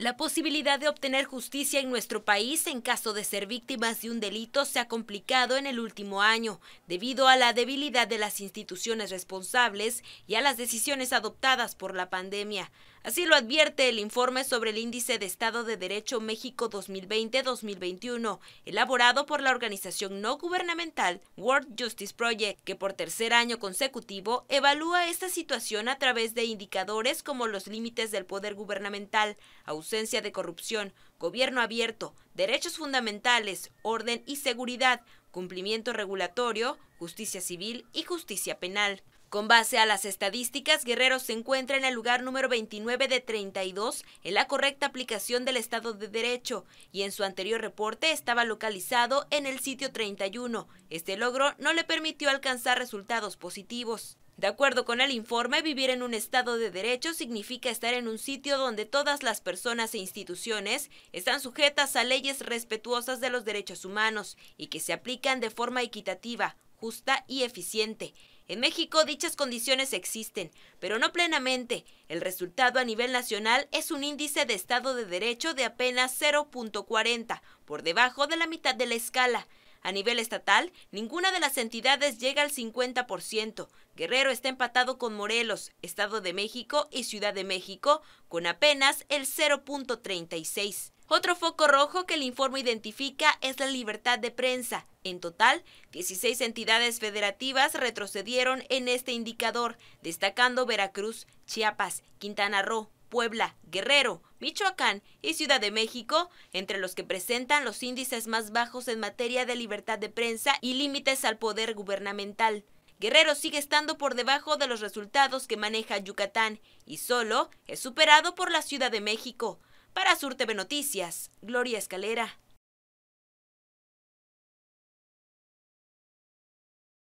La posibilidad de obtener justicia en nuestro país en caso de ser víctimas de un delito se ha complicado en el último año, debido a la debilidad de las instituciones responsables y a las decisiones adoptadas por la pandemia. Así lo advierte el informe sobre el Índice de Estado de Derecho México 2020-2021, elaborado por la organización no gubernamental World Justice Project, que por tercer año consecutivo evalúa esta situación a través de indicadores como los límites del poder gubernamental, ausencia de corrupción, gobierno abierto, derechos fundamentales, orden y seguridad, cumplimiento regulatorio, justicia civil y justicia penal. Con base a las estadísticas, Guerrero se encuentra en el lugar número 29 de 32 en la correcta aplicación del Estado de Derecho y en su anterior reporte estaba localizado en el sitio 31. Este logro no le permitió alcanzar resultados positivos. De acuerdo con el informe, vivir en un Estado de Derecho significa estar en un sitio donde todas las personas e instituciones están sujetas a leyes respetuosas de los derechos humanos y que se aplican de forma equitativa, justa y eficiente. En México dichas condiciones existen, pero no plenamente. El resultado a nivel nacional es un índice de Estado de Derecho de apenas 0.40, por debajo de la mitad de la escala. A nivel estatal, ninguna de las entidades llega al 50%. Guerrero está empatado con Morelos, Estado de México y Ciudad de México, con apenas el 0.36. Otro foco rojo que el informe identifica es la libertad de prensa. En total, 16 entidades federativas retrocedieron en este indicador, destacando Veracruz, Chiapas, Quintana Roo, Puebla, Guerrero, Michoacán y Ciudad de México, entre los que presentan los índices más bajos en materia de libertad de prensa y límites al poder gubernamental. Guerrero sigue estando por debajo de los resultados que maneja Yucatán y solo es superado por la Ciudad de México, para Sur TV Noticias, Gloria Escalera.